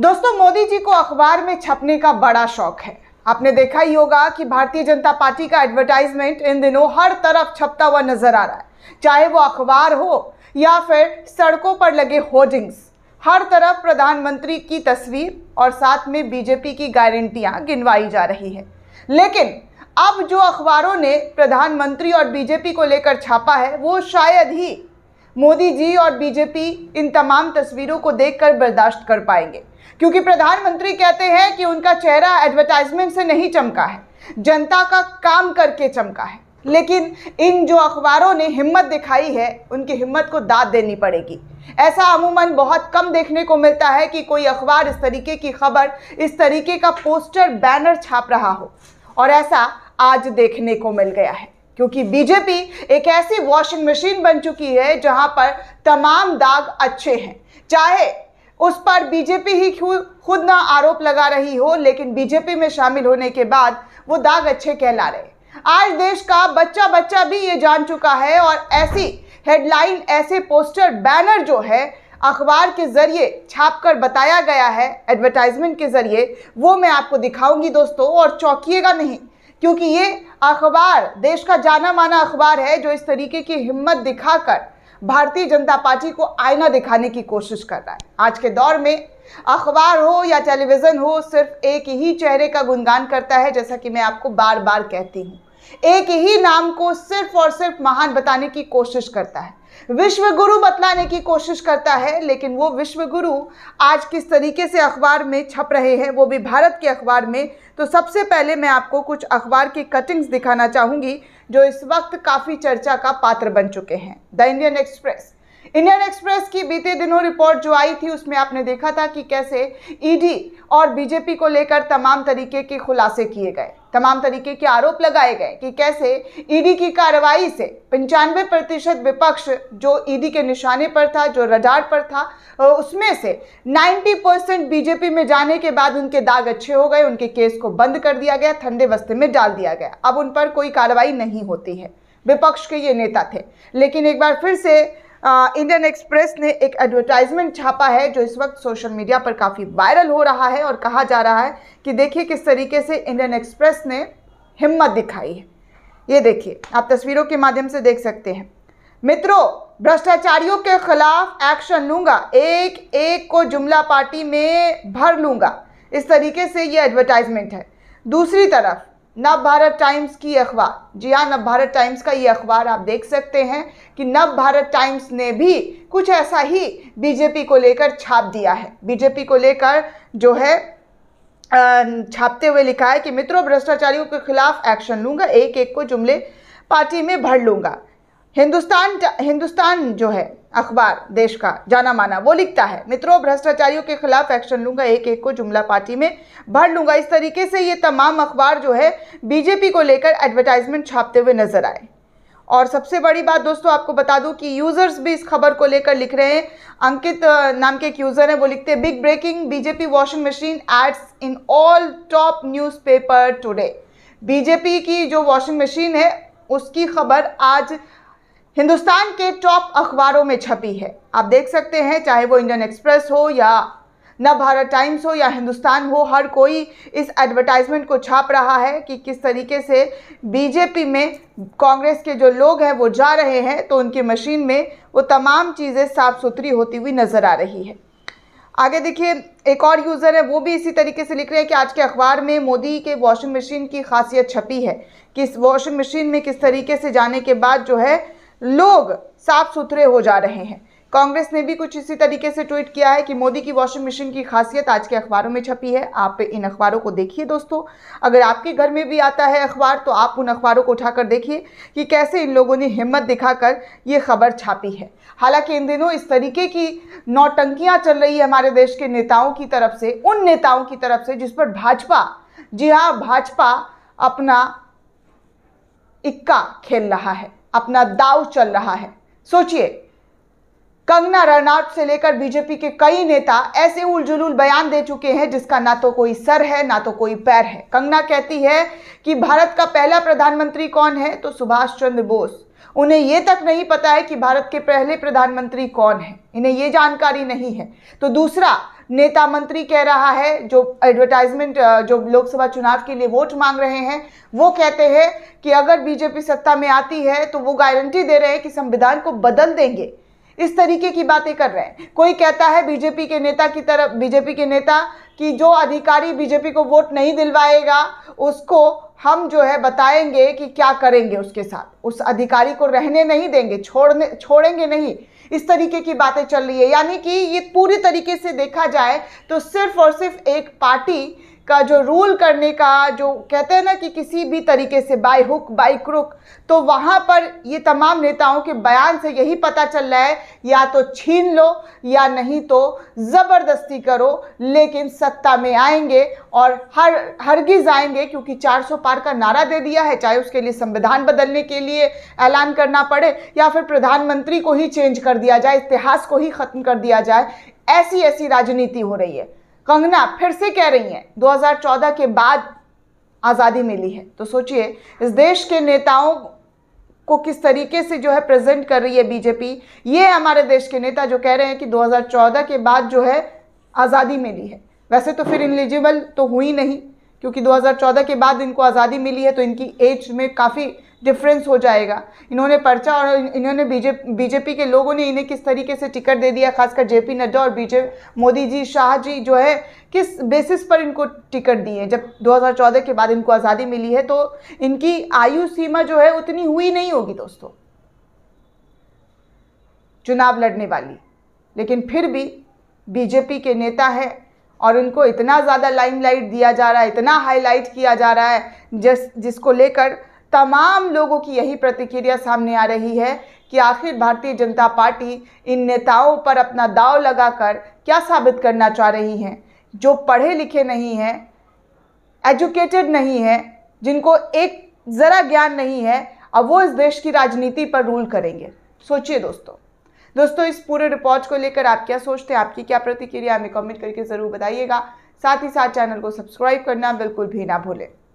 दोस्तों मोदी जी को अखबार में छपने का बड़ा शौक है आपने देखा ही होगा कि भारतीय जनता पार्टी का एडवर्टाइजमेंट इन दिनों हर तरफ छपता हुआ नजर आ रहा है चाहे वो अखबार हो या फिर सड़कों पर लगे होर्डिंग्स हर तरफ प्रधानमंत्री की तस्वीर और साथ में बीजेपी की गारंटियां गिनवाई जा रही है लेकिन अब जो अखबारों ने प्रधानमंत्री और बीजेपी को लेकर छापा है वो शायद ही मोदी जी और बीजेपी इन तमाम तस्वीरों को देखकर बर्दाश्त कर पाएंगे क्योंकि प्रधानमंत्री कहते हैं कि उनका चेहरा एडवर्टाइजमेंट से नहीं चमका है जनता का काम करके चमका है लेकिन इन जो अखबारों ने हिम्मत दिखाई है उनकी हिम्मत को दाद देनी पड़ेगी ऐसा अमूमन बहुत कम देखने को मिलता है कि कोई अखबार इस तरीके की खबर इस तरीके का पोस्टर बैनर छाप रहा हो और ऐसा आज देखने को मिल गया है क्योंकि बीजेपी एक ऐसी वॉशिंग मशीन बन चुकी है जहां पर तमाम दाग अच्छे हैं चाहे उस पर बीजेपी ही खुद ना आरोप लगा रही हो लेकिन बीजेपी में शामिल होने के बाद वो दाग अच्छे कहला रहे आज देश का बच्चा बच्चा भी ये जान चुका है और ऐसी हेडलाइन ऐसे पोस्टर बैनर जो है अखबार के ज़रिए छापकर बताया गया है एडवर्टाइजमेंट के ज़रिए वो मैं आपको दिखाऊंगी दोस्तों और चौकीेगा नहीं क्योंकि ये अखबार देश का जाना माना अखबार है जो इस तरीके की हिम्मत दिखाकर भारतीय जनता पार्टी को आईना दिखाने की कोशिश कर रहा है आज के दौर में अखबार हो या टेलीविज़न हो सिर्फ एक ही चेहरे का गुणगान करता है जैसा कि मैं आपको बार बार कहती हूँ एक ही नाम को सिर्फ और सिर्फ महान बताने की कोशिश करता है विश्व गुरु बतलाने की कोशिश करता है लेकिन वो विश्व गुरु आज किस तरीके से अखबार में छप रहे हैं वो भी भारत के अखबार में तो सबसे पहले मैं आपको कुछ अखबार की कटिंग्स दिखाना चाहूँगी जो इस वक्त काफ़ी चर्चा का पात्र बन चुके हैं the Indian Express Indian Express की बीते दिनों रिपोर्ट जो आई थी उसमें आपने देखा था कि कैसे ईडी और बीजेपी को लेकर तमाम तरीके के खुलासे किए गए तमाम तरीके के आरोप लगाए गए कि कैसे ईडी की कार्रवाई से पंचानवे प्रतिशत विपक्ष जो ईडी के निशाने पर था जो रडार पर था उसमें से 90 परसेंट बीजेपी में जाने के बाद उनके दाग अच्छे हो गए उनके केस को बंद कर दिया गया ठंडे बस्ते में डाल दिया गया अब उन पर कोई कार्रवाई नहीं होती है विपक्ष के ये नेता थे लेकिन एक बार फिर से इंडियन एक्सप्रेस ने एक एडवर्टाइजमेंट छापा है जो इस वक्त सोशल मीडिया पर काफ़ी वायरल हो रहा है और कहा जा रहा है कि देखिए किस तरीके से इंडियन एक्सप्रेस ने हिम्मत दिखाई है ये देखिए आप तस्वीरों के माध्यम से देख सकते हैं मित्रों भ्रष्टाचारियों के खिलाफ एक्शन लूंगा एक एक को जुमला पार्टी में भर लूंगा इस तरीके से ये एडवर्टाइजमेंट है दूसरी तरफ नव भारत टाइम्स की अखबार जी हाँ नव भारत टाइम्स का ये अखबार आप देख सकते हैं कि नव भारत टाइम्स ने भी कुछ ऐसा ही बीजेपी को लेकर छाप दिया है बीजेपी को लेकर जो है छापते हुए लिखा है कि मित्रों भ्रष्टाचारियों के खिलाफ एक्शन लूंगा एक एक को जुमले पार्टी में भर लूंगा हिंदुस्तान हिंदुस्तान जो है अखबार देश का जाना माना वो लिखता है मित्रों भ्रष्टाचारियों के खिलाफ एक्शन लूंगा एक एक को जुमला पार्टी में भर लूंगा इस तरीके से ये तमाम अखबार जो है बीजेपी को लेकर एडवर्टाइजमेंट छापते हुए नजर आए और सबसे बड़ी बात दोस्तों आपको बता दूं कि यूजर्स भी इस खबर को लेकर लिख रहे हैं अंकित नाम के एक यूजर हैं वो लिखते हैं big breaking BJP washing machine ads in all top newspaper today BJP की जो वॉशिंग मशीन है उसकी खबर आज हिंदुस्तान के टॉप अखबारों में छपी है आप देख सकते हैं चाहे वो इंडियन एक्सप्रेस हो या न भारत टाइम्स हो या हिंदुस्तान हो हर कोई इस एडवर्टाइजमेंट को छाप रहा है कि किस तरीके से बीजेपी में कांग्रेस के जो लोग हैं वो जा रहे हैं तो उनकी मशीन में वो तमाम चीज़ें साफ़ सुथरी होती हुई नज़र आ रही है आगे देखिए एक और यूज़र है वो भी इसी तरीके से लिख रहे हैं कि आज के अखबार में मोदी के वॉशिंग मशीन की खासियत छपी है कि इस वॉशिंग मशीन में किस तरीके से जाने के बाद जो है लोग साफ सुथरे हो जा रहे हैं कांग्रेस ने भी कुछ इसी तरीके से ट्वीट किया है कि मोदी की वॉशिंग मशीन की खासियत आज के अखबारों में छपी है आप इन अखबारों को देखिए दोस्तों अगर आपके घर में भी आता है अखबार तो आप उन अखबारों को उठाकर देखिए कि कैसे इन लोगों ने हिम्मत दिखाकर ये खबर छापी है हालांकि इन दिनों इस तरीके की नौटंकियाँ चल रही है हमारे देश के नेताओं की तरफ से उन नेताओं की तरफ से जिस पर भाजपा जी हाँ भाजपा अपना इक्का खेल रहा है अपना दाव चल रहा है सोचिए कंगना रनौत से लेकर बीजेपी के कई नेता ऐसे उलझुल बयान दे चुके हैं जिसका ना तो कोई सर है ना तो कोई पैर है कंगना कहती है कि भारत का पहला प्रधानमंत्री कौन है तो सुभाष चंद्र बोस उन्हें ये तक नहीं पता है कि भारत के पहले प्रधानमंत्री कौन है इन्हें ये जानकारी नहीं है तो दूसरा नेता मंत्री कह रहा है जो एडवर्टाइजमेंट जो लोकसभा चुनाव के लिए वोट मांग रहे हैं वो कहते हैं कि अगर बीजेपी सत्ता में आती है तो वो गारंटी दे रहे हैं कि संविधान को बदल देंगे इस तरीके की बातें कर रहे हैं कोई कहता है बीजेपी के नेता की तरफ बीजेपी के नेता कि जो अधिकारी बीजेपी को वोट नहीं दिलवाएगा उसको हम जो है बताएंगे कि क्या करेंगे उसके साथ उस अधिकारी को रहने नहीं देंगे छोड़ने छोड़ेंगे नहीं इस तरीके की बातें चल रही है यानी कि ये पूरी तरीके से देखा जाए तो सिर्फ और सिर्फ एक पार्टी का जो रूल करने का जो कहते हैं ना कि किसी भी तरीके से बाई हुक बाय क्रुक तो वहाँ पर ये तमाम नेताओं के बयान से यही पता चल रहा है या तो छीन लो या नहीं तो ज़बरदस्ती करो लेकिन सत्ता में आएंगे और हर हरगिज आएंगे क्योंकि 400 पार का नारा दे दिया है चाहे उसके लिए संविधान बदलने के लिए ऐलान करना पड़े या फिर प्रधानमंत्री को ही चेंज कर दिया जाए इतिहास को ही ख़त्म कर दिया जाए ऐसी ऐसी राजनीति हो रही है कंगना फिर से कह रही हैं 2014 के बाद आज़ादी मिली है तो सोचिए इस देश के नेताओं को किस तरीके से जो है प्रेजेंट कर रही है बीजेपी ये हमारे देश के नेता जो कह रहे हैं कि 2014 के बाद जो है आज़ादी मिली है वैसे तो फिर इनलिजिबल तो हुई नहीं क्योंकि 2014 के बाद इनको आज़ादी मिली है तो इनकी एज में काफ़ी डिफरेंस हो जाएगा इन्होंने पर्चा और इन्होंने बीजेपी बीजेपी के लोगों ने इन्हें किस तरीके से टिकट दे दिया खासकर जेपी नड्डा और बीजे मोदी जी शाह जी जो है किस बेसिस पर इनको टिकट दिए जब 2014 के बाद इनको आज़ादी मिली है तो इनकी आयु सीमा जो है उतनी हुई नहीं होगी दोस्तों चुनाव लड़ने वाली लेकिन फिर भी बीजेपी के नेता है और उनको इतना ज़्यादा लाइमलाइट दिया जा रहा है इतना हाईलाइट किया जा रहा है जिस जिसको लेकर तमाम लोगों की यही प्रतिक्रिया सामने आ रही है कि आखिर भारतीय जनता पार्टी इन नेताओं पर अपना दाव लगाकर क्या साबित करना चाह रही हैं जो पढ़े लिखे नहीं हैं एजुकेटेड नहीं हैं जिनको एक ज़रा ज्ञान नहीं है अब वो इस देश की राजनीति पर रूल करेंगे सोचिए दोस्तों दोस्तों इस पूरे रिपोर्ट को लेकर आप क्या सोचते हैं आपकी क्या प्रतिक्रिया हमें कमेंट करके ज़रूर बताइएगा साथ ही साथ चैनल को सब्सक्राइब करना बिल्कुल भी ना भूलें